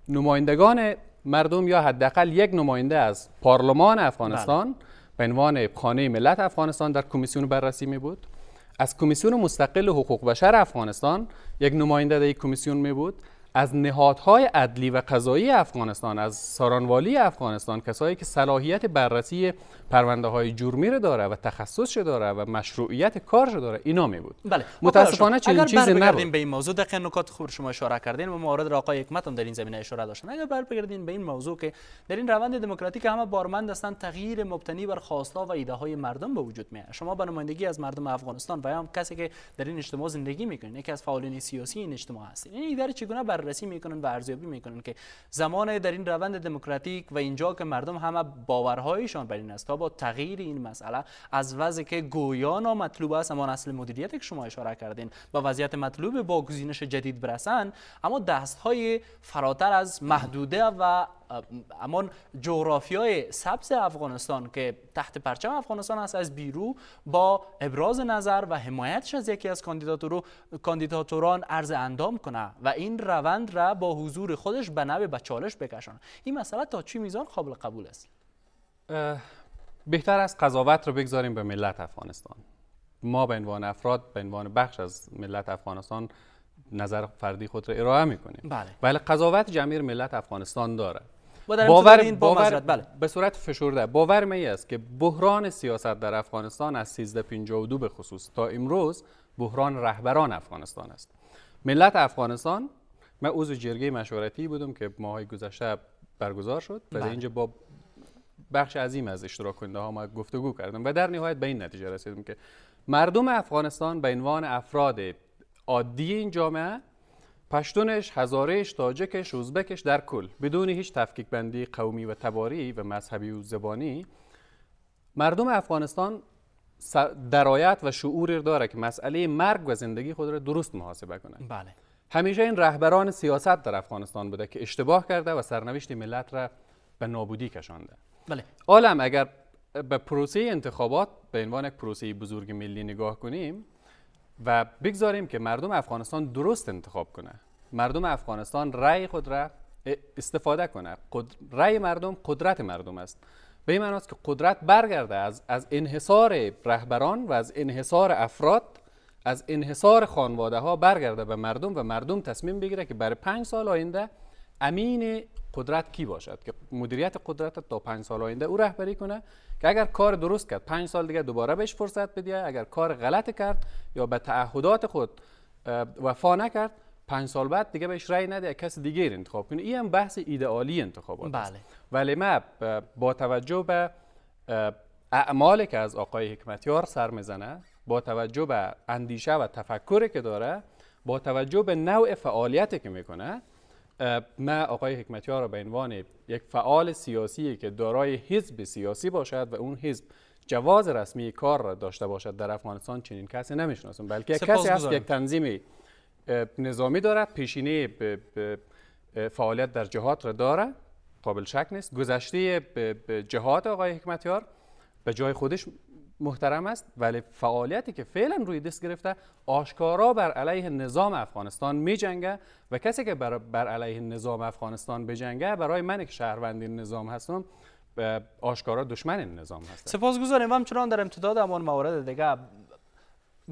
نمایندگان مردم یا حداقل یک نماینده از پارلمان افغانستان بله. به عنوان خانه ملت افغانستان در کمیسیون بررسی می بود از کمیسیون مستقل حقوق بشر افغانستان یک نماینده در کمیسیون می بود از نهادهای عدلی و قضایی افغانستان از سارانوالی افغانستان کسایی که صلاحیت بررسی پرونده های جرمی رو داره و تخصصش داره و مشروعیت کارش داره اینا می بود بله خب، متاسفانه چنین چیزی نبود به این موضوع دقیق نکات خوب شما اشاره کردین و موارد را آقای حکمت هم در این زمینه اشاره داشتن اگر بر بگردین به این موضوع که در این روند دموکراتیک همه بارمند هستند تغییر مبتنی بر خواسته و ایده های مردم به وجود میاد شما به نمایندگی از مردم افغانستان و هم کسی که در این اجتماع زندگی میکنین یکی از فعالین سیاسی این اجتماع هستین این یعنی ایده چگونه بر بررسی میکنن و ارزیابی میکنن که زمان در این روند دموکراتیک و اینجا که مردم همه باورهایشان بر این است تا با تغییر این مسئله از وضع که گویا مطلوب است اما اصل مدیریتی که شما اشاره کردین با وضعیت مطلوب با گزینش جدید برسن اما دستهای فراتر از محدوده و اما جغرافیای سبز افغانستان که تحت پرچم افغانستان است از بیرو با ابراز نظر و حمایتش از یکی از کاندیداتورو کاندیداتوران عرض اندام کنه و این روند را با حضور خودش به نوع به چالش بکشانه این مسئله تا چی میزان قابل قبول است بهتر از قضاوت رو بگذاریم به ملت افغانستان ما به عنوان افراد به عنوان بخش از ملت افغانستان نظر فردی خود را ارائه میکنیم بله. ولی قضاوت جمعیر ملت افغانستان داره باور این باور بله. به صورت فشرده باور می است که بحران سیاست در افغانستان از 1352 به خصوص تا امروز بحران رهبران افغانستان است ملت افغانستان من عضو جرگه مشورتی بودم که های گذشته برگزار شد و بله. اینجا با بخش عظیم از اشتراک کننده ها ما گفتگو کردم و در نهایت به این نتیجه رسیدم که مردم افغانستان به عنوان افراد عادی این جامعه پشتونش، هزارش، تاجکش، اوزبکش، در کل بدون هیچ تفکیک بندی قومی و تباری و مذهبی و زبانی مردم افغانستان درایت و شعور داره که مسئله مرگ و زندگی خود را درست محاسبه کنند. بله. همیشه این رهبران سیاست در افغانستان بوده که اشتباه کرده و سرنوشت ملت را به نابودی کشانده. بله. عالم اگر به پروسه انتخابات به عنوان یک پروسه بزرگ ملی نگاه کنیم و بگذاریم که مردم افغانستان درست انتخاب کنه مردم افغانستان رأی خود را استفاده کنه رأی مردم قدرت مردم است به این است که قدرت برگرده از, از انحصار رهبران و از انحصار افراد از انحصار خانواده ها برگرده به مردم و مردم تصمیم بگیره که برای پنج سال آینده امین قدرت کی باشد که مدیریت قدرت تا پنج سال آینده او رهبری کنه که اگر کار درست کرد پنج سال دیگه دوباره بهش فرصت بده اگر کار غلط کرد یا به تعهدات خود وفا نکرد پنج سال بعد دیگه بهش رأی نده کس دیگری انتخاب کنه این هم بحث ایدئالی انتخابات بله. ولی ما با توجه به اعمالی که از آقای حکمتیار سر میزنه با توجه به اندیشه و تفکری که داره با توجه به نوع فعالیتی که میکنه من آقای حکمتیار را به عنوان یک فعال سیاسی که دارای حزب سیاسی باشد و اون حزب جواز رسمی کار را داشته باشد در افغانستان چنین کسی نمیشناسیم بلکه کسی هست که یک تنظیم نظامی دارد پیشینه فعالیت در جهات را داره قابل شک نیست گذشته جهات آقای حکمتیار به جای خودش محترم است ولی فعالیتی که فعلا روی دست گرفته آشکارا بر علیه نظام افغانستان می جنگه و کسی که بر, علیه نظام افغانستان بجنگه برای من که شهروند نظام هستم آشکارا دشمن این نظام هست و همچنان در امتداد همان موارد دیگه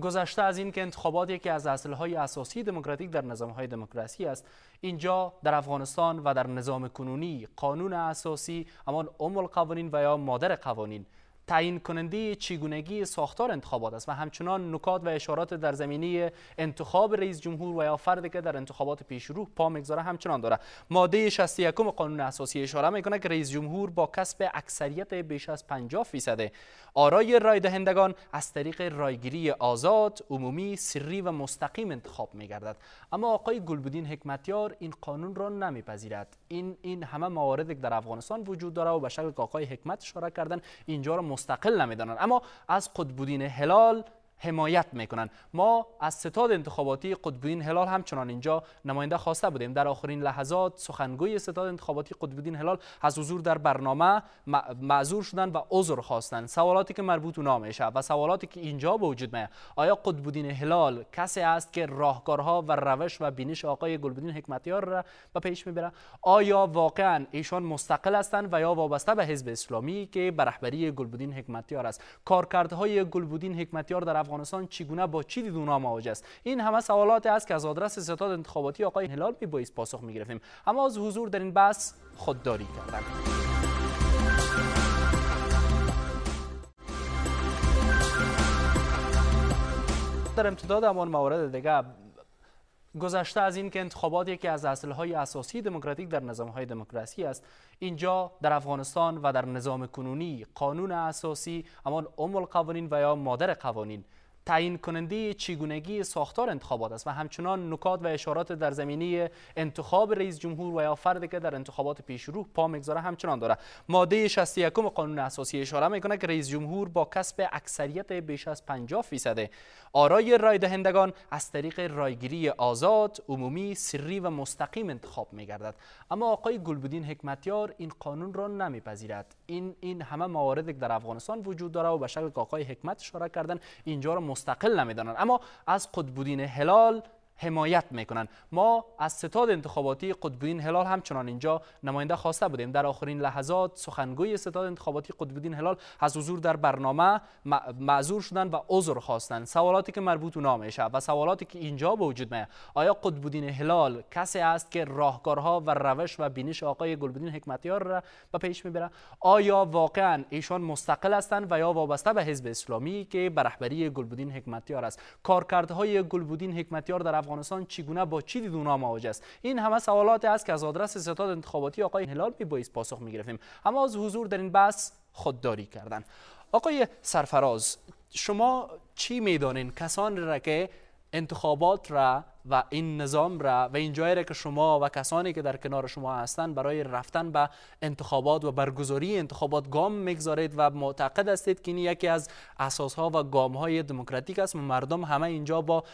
گذشته از این که انتخابات یکی از های اساسی دموکراتیک در نظامهای دموکراسی است اینجا در افغانستان و در نظام کنونی قانون اساسی همان ام قوانین و یا مادر قوانین تعیین کننده چگونگی ساختار انتخابات است و همچنان نکات و اشارات در زمینه انتخاب رئیس جمهور و یا فردی که در انتخابات پیشرو پا میگذاره همچنان داره ماده 61 قانون اساسی اشاره میکنه که رئیس جمهور با کسب اکثریت بیش از 50 فیصد آرای رای دهندگان از طریق رایگیری آزاد، عمومی، سری و مستقیم انتخاب میگردد اما آقای گلبودین حکمتیار این قانون را نمیپذیرد این این همه مواردی که در افغانستان وجود داره و به شکل آقای حکمت اشاره کردن اینجا را مستقل نمیدانند اما از قطب بودین هلال حمایت میکنن ما از ستاد انتخاباتی قطبین هلال همچنان اینجا نماینده خواسته بودیم در آخرین لحظات سخنگوی ستاد انتخاباتی قطبین هلال از حضور در برنامه معذور شدن و عذر خواستند سوالاتی که مربوط اونا میشه و سوالاتی که اینجا به وجود میاد آیا قطبین هلال کسی است که راهکارها و روش و بینش آقای گلبدین حکمتیار را به پیش میبره آیا واقعا ایشان مستقل هستند و یا وابسته به حزب اسلامی که به رهبری گلبدین حکمتیار است کارکردهای گلبدین حکمتیار در افغانستان چگونه با چی دید اونها مواجه است این همه سوالات است که از آدرس ستاد انتخاباتی آقای هلال بایست پاسخ میگرفتیم اما از حضور در این بحث خودداری کردن در امتداد امان موارد دیگه گذشته از این که انتخابات یکی از اصل های اساسی دموکراتیک در های دموکراسی است اینجا در افغانستان و در نظام کنونی قانون اساسی همان ام قوانین و یا مادر قوانین تعیین کننده چگونگی ساختار انتخابات است و همچنان نکات و اشارات در زمینه انتخاب رئیس جمهور و یا فردی که در انتخابات پیشرو پا میگذاره همچنان داره ماده 61 قانون اساسی اشاره میکنه که رئیس جمهور با کسب اکثریت بیش از 50 فیصد آرای رای دهندگان از طریق رایگیری آزاد، عمومی، سری و مستقیم انتخاب میگردد اما آقای گلبدین حکمتیار این قانون را نمیپذیرد این این همه مواردی که در افغانستان وجود داره و به شکل آقای حکمت اشاره کردن اینجا را مستقل نمیدانند اما از بودین هلال حمایت میکنند ما از ستاد انتخاباتی قطبین هلال همچنان اینجا نماینده خواسته بودیم در آخرین لحظات سخنگوی ستاد انتخاباتی قطبین هلال از حضور در برنامه معذور شدن و عذر خواستند سوالاتی که مربوط اونا میشه و سوالاتی که اینجا به وجود میاد آیا قطبین هلال کسی است که راهکارها و روش و بینش آقای گلبدین حکمتیار را به پیش میبره آیا واقعا ایشان مستقل هستند و یا وابسته به حزب اسلامی که به رهبری گلبدین حکمتیار است کارکردهای گلبدین حکمتیار در افغانستان چگونه با چی دیدونا مواجه است این همه سوالاتی است که از آدرس ستاد انتخاباتی آقای هلال بایست پاسخ می گرفتیم اما از حضور در این بحث خودداری کردن آقای سرفراز شما چی میدانین کسان را که انتخابات را و این نظام را و این جایی را که شما و کسانی که در کنار شما هستند برای رفتن به انتخابات و برگزاری انتخابات گام میگذارید و معتقد هستید که این یکی از اساسها و گام های دموکراتیک است مردم همه اینجا با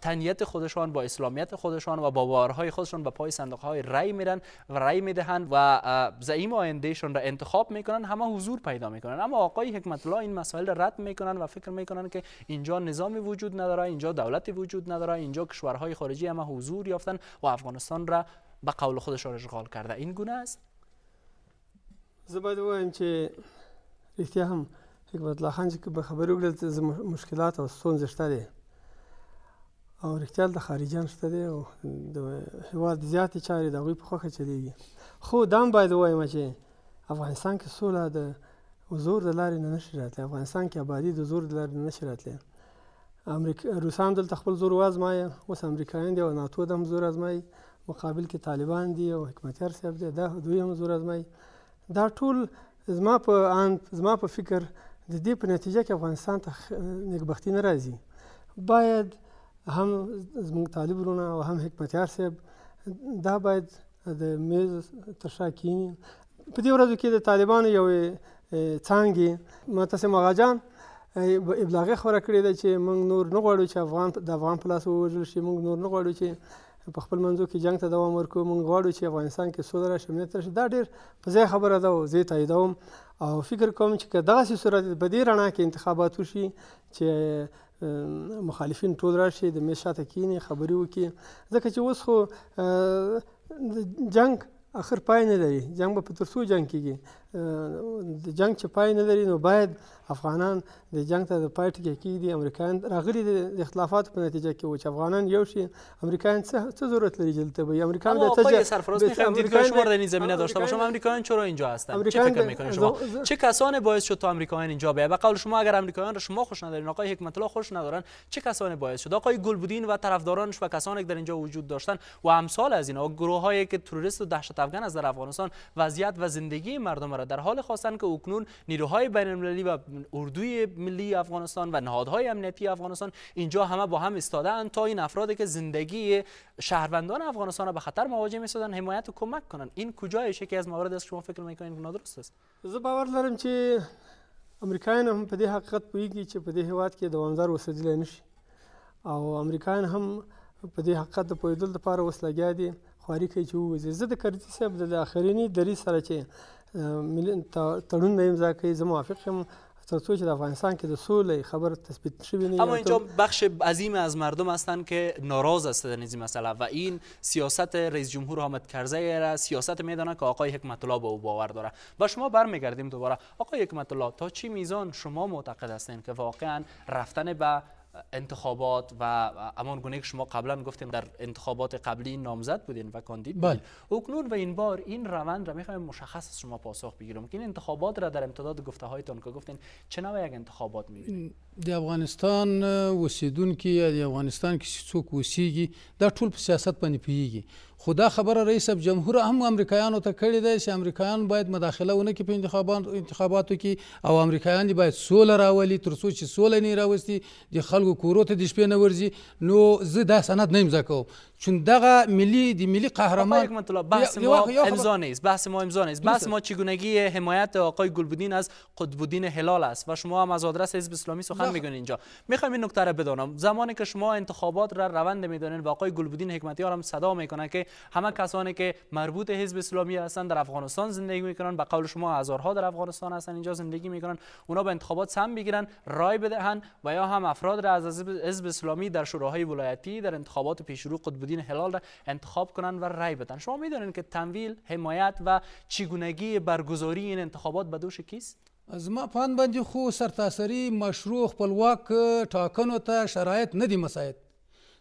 تنیت خودشان با اسلامیت خودشان و با باورهای خودشان به پای صندوق های رای میرن و رای میدهند و زعیم آیندهشان را انتخاب میکنن همه حضور پیدا میکنن اما آقای حکمت الله این مسائل را رد میکنن و فکر میکنن که اینجا نظامی وجود نداره اینجا دولتی وجود نداره اینجا کشور کشورهای خارجی هم حضور یافتن و افغانستان را به قول خودشان اشغال کرده این گونه است زه باید ووایم چې رښتیا هم حکمت الله خان چې به خبرې وکړل مشکلات او ستونزې شته دی او رښتیا د خارجیان شته دی او د هېواد زیاتې چارې د هغوی په خوښه چلیږي خو دا هم باید ووایم چې افغانستان کې سوله د زور د لارې نه نشي راتلی افغانستان کې آبادي د زور د لارې نه نشي راتلی امریکا روسان دلته خپل زور وازمایه اوس امریکایان دي او ناتو د هم زور ازمایي مقابل کې طالبان دي او حکمتیار صاحب دي دا دوی هم زور ازمایي دا ټول زما په اند زما په فکر د دې په نتیجه کې افغانستان ته نیکبختي نه راځي باید هم زموږ طالب ورونه او هم حکمتیار صاحب دا باید د میز تشا کینی په دې ورځو کې د طالبانو یو څانګې متسم اغاجان ابلاغیه خبره کړې ده چې موږ نور نه غواړو چې افغان د افغان په لاس ووژل شي موږ نور نه غواړو چې په خپل منځو کې جنگ ته دوام ورکوو موږ غواړو چې افغانستان کې سوله راشي امنیت راشي دا ډېر په ځای خبره ده او زه تاییدوم او فکر کوم چې که دغسې صورت په دې رڼا کې انتخابات وشي چې مخالفین ټول راشي د میز شاته کښېني خبرې وکړي ځکه چې اوس خو جنګ اخر پای نه لري جنګ به په تر څو جنګ کېږي د جنگ چې پای نه لري نو باید افغانان د جنگ ته د پای ټکی کېږدي امریکایان راغلي د اختلافات په نتیجه کې و چې افغانان یو شي امریکایان څه ضرورت لري دلته وي امریکایان د تجه سرفراز میخوایم دیدگاهش این زمینه داشته باشم امریکایان چرا اینجا هستن چه فکر میکنین شما چه کسانی باعث شد تا امریکایان اینجا بیا به قول شما اگر امریکایان را شما خوش ندارین آقای حکمت الله خوش ندارن چه کسانی باعث شد آقای گلبودین و طرفدارانش و کسانی که در اینجا وجود داشتن و امثال از اینا هایی که تروریست و دهشت افغان از در افغانستان وضعیت و زندگی مردم در حال خواستن که اکنون نیروهای بین المللی و اردوی ملی افغانستان و نهادهای امنیتی افغانستان اینجا همه با هم ایستادن تا این افرادی که زندگی شهروندان افغانستان را به خطر مواجه می‌سازند حمایت و کمک کنند این کجایشه که از موارد است شما فکر می‌کنید که نادرست است زه باور دارم چې امریکایان هم په دې حقیقت پوهیږي چې په دې هیواد کې دوامدار اوسېدلی نشي او امریکایان هم په دې حقیقت د پوهېدلو لپاره اوس لګیا دي خواري کوي چې ووځي زه د کرزي صاحب د آخرینی سره تړون به امضا کوي زه موافق یم تر څو چې د افغانستان کې د سولې خبر تثبیت شي اما اینجا بخش عظیم از مردم هستند که ناراض هستند در این مسئله و این سیاست رئیس جمهور حامد کرزی را سیاست میدانه که آقای حکمت الله به او باور داره با شما برمیگردیم دوباره آقای حکمت الله تا چی میزان شما معتقد هستین که واقعا رفتن به انتخابات و همان گونه که شما قبلا گفتیم در انتخابات قبلی نامزد بودین و کاندید بودین بله. اکنون و این بار این روند را میخوایم مشخص از شما پاسخ بگیرم که این انتخابات را در امتداد گفته هایتان که گفتین چه نوع یک انتخابات میبینید د افغانستان وسیدون که د افغانستان که سوک وسیگی در طول سیاست پیگی خدا خبر خبره رئیس جمهور هم امریکایانو ته کړی دی چې امریکایان باید مداخله ونه که په انتخاباتو کې او امریکایان باید سوله راولي تر څو چې سوله نه راوستي د خلکو کورو ته د شپې نه ورځي نو زه دا سند نه امضا کوم چون دغه ملی د ملی قهرمان خب، خب، بحث ما امضا نیست بحث ما امضا نیست بحث ما چگونگی حمایت آقای گلبودین از قطبودین هلال است و شما هم از آدرس اسلامی سخن میگن اینجا میخوام این نکته را بدانم زمانی که شما انتخابات را روند میدانین و آقای گلبودین حکمتیار هم صدا میکنه که همه کسانی که مربوط حزب اسلامی هستند در افغانستان زندگی میکنن به قول شما هزارها در افغانستان هستن اینجا زندگی میکنن اونا به انتخابات سم بگیرن رای بدهن و یا هم افراد را از حزب اسلامی در شوراهای ولایتی در انتخابات پیشرو قطب الدین هلال را انتخاب کنن و رای بدن شما میدونید که تمویل حمایت و چگونگی برگزاری این انتخابات به دوش کیست از ما پند بندی خو سرتاسری مشروع خپلواک تاکنو تا شرایط ندی مساید.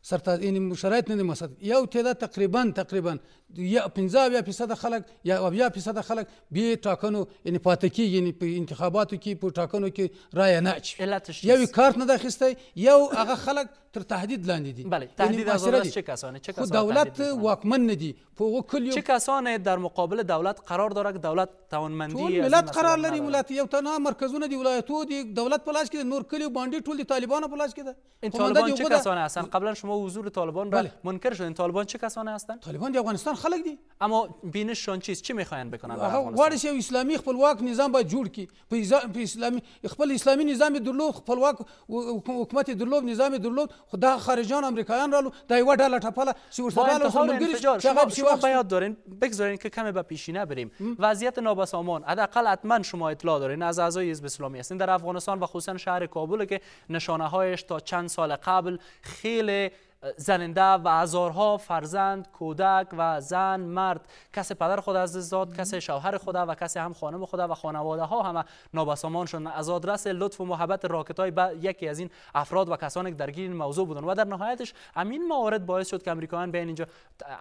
سرتا یعنی شرایط ندیم وسط یو تعداد تقریبا تقریبا یا 15 یا فیصد خلک یا یا فیصد خلک به ټاکنو یعنی پاتې کی یعنی په انتخاباتو کې په ټاکنو کې رای نه اچي یو کارت نه داخسته یو هغه خلک تر تهدید لاندې دي بله تهدید از چه کسانه چه کسانه دولت واکمن ندی په وکلیو چه کسانه در مقابل دولت قرار داره که دولت توانمندی ټول ملت قرار لري ملت یو تنها مرکزونه دي ولایتو دي دولت په لاس کې نور کلیو باندې ټول دي طالبانو په لاس کې ده این طالبان چه کسانه هستند قبلا شما حضور طالبان را منکر شدین طالبان چه کسانه هستند طالبان دی افغانستان خلق دی اما شان چیز چی میخواین بکنن غواړي اسلامی خپل خپلواک نظام باید جوړ کی په اسلامی خپل اسلامی نظام درلو خپلواک حکومت درلو نظام درلو خدا خارجان امریکایان رالو دا یوه ډله ټپله چې ورته شما بیاد دارین بگذارین که کمی به پیشینه بریم وضعیت نابسامان حداقل حتما شما اطلاع دارین از اعضای حزب اسلامی هستین در افغانستان و خصوصا شهر کابل که نشانه هایش تا چند سال قبل خیلی زننده و هزارها فرزند کودک و زن مرد کس پدر خود از دست کسی شوهر خود و کسی هم خانم خود و خانواده ها همه نابسامان شدن از آدرس لطف و محبت راکت های یکی از این افراد و کسانی که درگیر این موضوع بودن و در نهایتش همین موارد باعث شد که امریکایان بین اینجا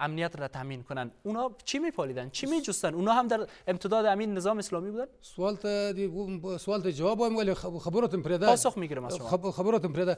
امنیت را تامین کنند اونا چی میپالیدن چی میجستن اونا هم در امتداد همین نظام اسلامی بودن سوال سوال جواب ولی خب- خبرات پاسخ میگیرم از شما خب-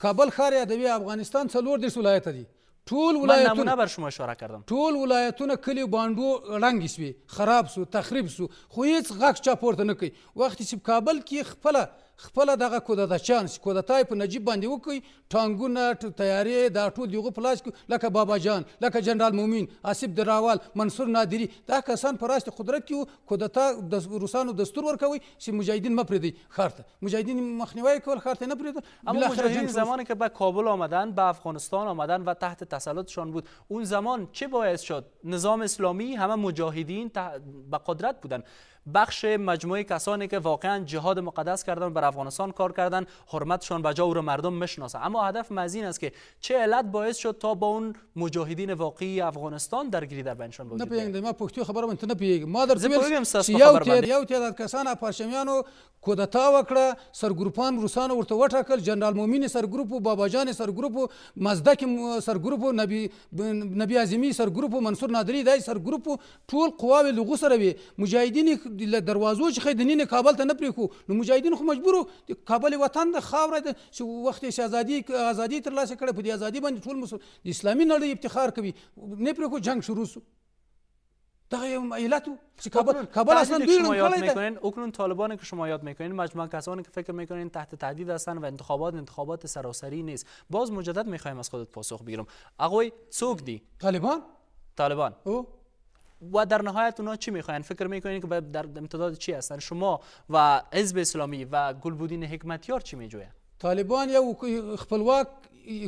کابل ادبی افغانستان افغانستان څلور دېرش ولایته دي ټول ولایتونه نمونه بر شما اشاره کردم ټول ولایتونه کلی بانډو ړنګ شوي خراب سو تخریب سو خو هیڅ غږ چا پورته نه کوي وخت چې په کابل کې خپله خپل دغه کودتاچان چې کودتای په نجیب باندې وکړي ټانګونه تیارې دا ټول د هغو په لاس کې لکه بابا جان لکه جنرال مومین آصف دراوال منصور نادري دا کسان په راست قدرت کې وو کودتا د روسانو دستور ورکوي چې مجاهدین مه پرېږدئ ښار ته مجاهدین مخنیوی کول ښار ته نه پرېږدل اما مجاهدین زمانی که به کابل آمدن به افغانستان آمدن و تحت تسلطشان بود اون زمان چه باعث شد نظام اسلامی همه مجاهدین به قدرت بودن بخش مجموعه کسانی که واقعا جهاد مقدس کردن و بر افغانستان کار کردن حرمتشان بجا او رو مردم میشناسه اما هدف مزین است که چه علت باعث شد تا با اون مجاهدین واقعی افغانستان درگیری در بینشان وجود بیاد ما پښتو خبره مونته نه پیږم ما در یو تیر یو تیر کسان اپاشمیانو کودتا وکړه سرګروپان روسانو ورته وټاکل جنرال مومین سرګروپ باباجان سرګروپ مزدک سرګروپ نبی نبی اعظمی سرګروپ منصور نادری دای سرګروپ ټول قواوی لغو سره وي مجاهدین د دروازو چې خې د نینې کابل ته نه پریخو نو مجاهدین خو مجبور د کابل وطن د خاورې د چې وخت یې ازادي ازادي تر لاسه کړه په دې ازادي باندې ټول مسلمان اسلامي نړۍ افتخار کوي نه پریخو جنگ شروع شو دقیقا اون ایلتو کابل کابل اصلا دیر یاد میکنین اوکنون طالبانی که شما یاد میکنین مجموعه کسانی که فکر میکنین تحت تهدید هستن و انتخابات انتخابات سراسری نیست باز مجدد میخوایم از خودت پاسخ بگیرم آقای سوگ دی طالبان طالبان او و در نهایت اونا چی میخواین فکر میکنین که در امتداد چی هستن شما و حزب اسلامی و گلبودین حکمتیار چی میجوین طالبان یا خپلواک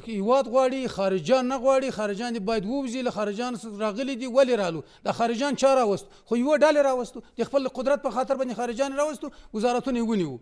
هیواد غواړي خارجان نه غواړي خارجان دې باید ووځي له خارجان راغلي دي ولې رالو د خارجان چا راوست خو یوه ډلې راوستو د خپل قدرت په خاطر باندې خارجان راوستو وزارتونه یې ونیوو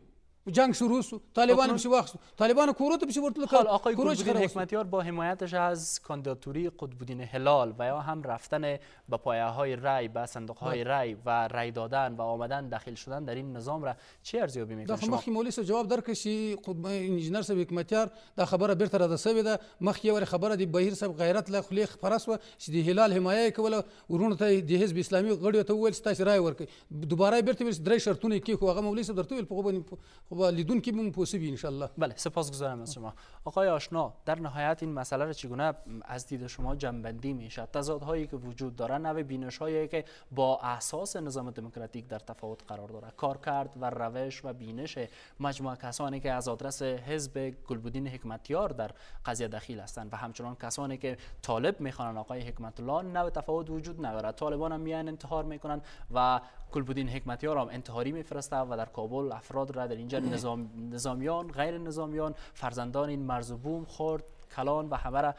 جنگ شروع شد طالبان میشه وقت طالبان کورو تو میشه ورتل حال آقای گلبودین حکمتیار با حمایتش از کاندیداتوری قطبودین هلال و یا هم رفتن به پایه های رای به صندوق های رای و رای دادن و آمدن داخل شدن در این نظام را چه ارزیابی میکنید شما مخکې مولوی جواب درکشي انجینر صاحب حکمتیار دا خبره بیرته را سوې ده مخکې یو خبره دی بهیر صاحب غیرت له خلی پرس و چې د هلال حمایه کوله ورونه ته د حزب اسلامي غړیو ته وویل ستاسو رای ورکړي دوباره بیرته درې شرطونه کې خو هغه مولوی صاحب درته ویل په خب لیدون که بمون پوسی بی انشالله بله گذارم از شما آقای آشنا در نهایت این مسئله را چگونه از دید شما جنبندی میشه تضادهایی که وجود داره نو بینش هایی که با اساس نظام دموکراتیک در تفاوت قرار داره کار کرد و روش و بینش مجموع کسانی که از آدرس حزب گلبودین حکمتیار در قضیه دخیل هستند و همچنان کسانی که طالب میخوان آقای حکمت الله نو تفاوت وجود نداره طالبان هم میان انتحار میکنن و گلبودین حکمتیار هم انتحاری میفرسته و در کابل افراد را در اینجا نظام، نظامیان غیر نظامیان فرزندان این مرز و بوم خورد کلان و همه را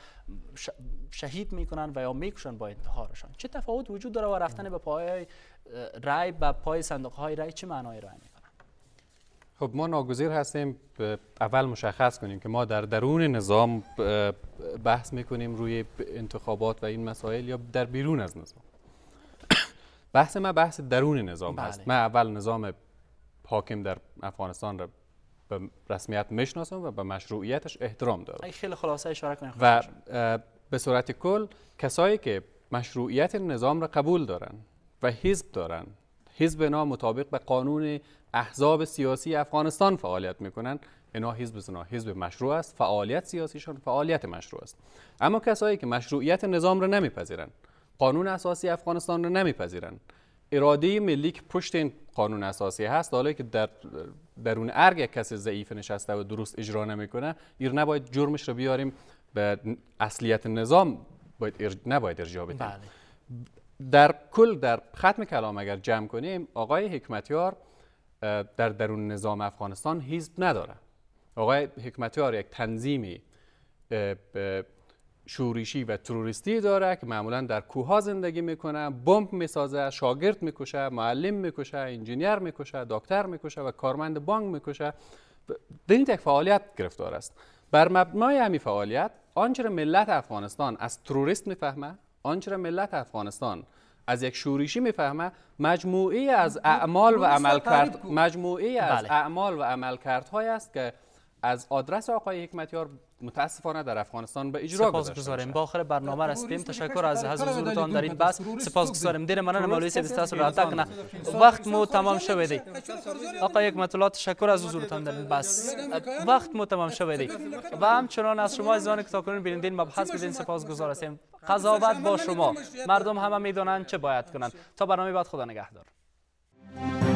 شهید میکنن و یا میکشن با انتحارشان چه تفاوت وجود داره و رفتن به پای رای و پای صندوق های رای چه معنای رای میکنن خب ما ناگزیر هستیم اول مشخص کنیم که ما در درون نظام بحث میکنیم روی انتخابات و این مسائل یا در بیرون از نظام [COUGHS] بحث ما بحث درون نظام هست من بله. اول نظام حاکم در افغانستان را به رسمیت میشناسم و به مشروعیتش احترام دارم خیلی خلاصه اشاره کنید و به صورت کل کسایی که مشروعیت نظام را قبول دارند و حزب دارند، حزب نام مطابق به قانون احزاب سیاسی افغانستان فعالیت میکنند، اینا حزب زنا حزب مشروع است فعالیت سیاسیشان فعالیت مشروع است اما کسایی که مشروعیت نظام را نمیپذیرند قانون اساسی افغانستان را نمیپذیرند اراده ملی که پشت این قانون اساسی هست حالا که در درون ارگ یک کسی ضعیف نشسته و درست اجرا نمیکنه ایر نباید جرمش رو بیاریم به اصلیت نظام باید ارج... نباید ارجاع بدیم بله. در کل در ختم کلام اگر جمع کنیم آقای حکمتیار در درون نظام افغانستان حزب نداره آقای حکمتیار یک تنظیمی شوریشی و تروریستی داره که معمولا در کوه زندگی میکنه بمب میسازه شاگرد میکشه معلم میکشه انجینیر میکشه دکتر میکشه و کارمند بانک میکشه در این فعالیت گرفتار است بر مبنای همین فعالیت آنچه ملت افغانستان از تروریست میفهمه آنچه ملت افغانستان از یک شورشی میفهمه مجموعه از بله. اعمال و عملکرد مجموعه از بله. اعمال و های است که از آدرس آقای حکمتیار متاسفانه در افغانستان به اجرا گذاریم با آخر برنامه رسیدیم تشکر از حضورتان در این بحث گذاریم دیر منان مولوی سید استاس نه وقت مو تمام شویدی آقا یک الله تشکر از حضورتان در این بحث وقت مو تمام شویدی و همچنان از شما از که تا کنون این مبحث بدین سپاسگزار هستیم قضاوت با شما مردم همه میدانند چه باید کنند تا برنامه بعد خدا نگهدار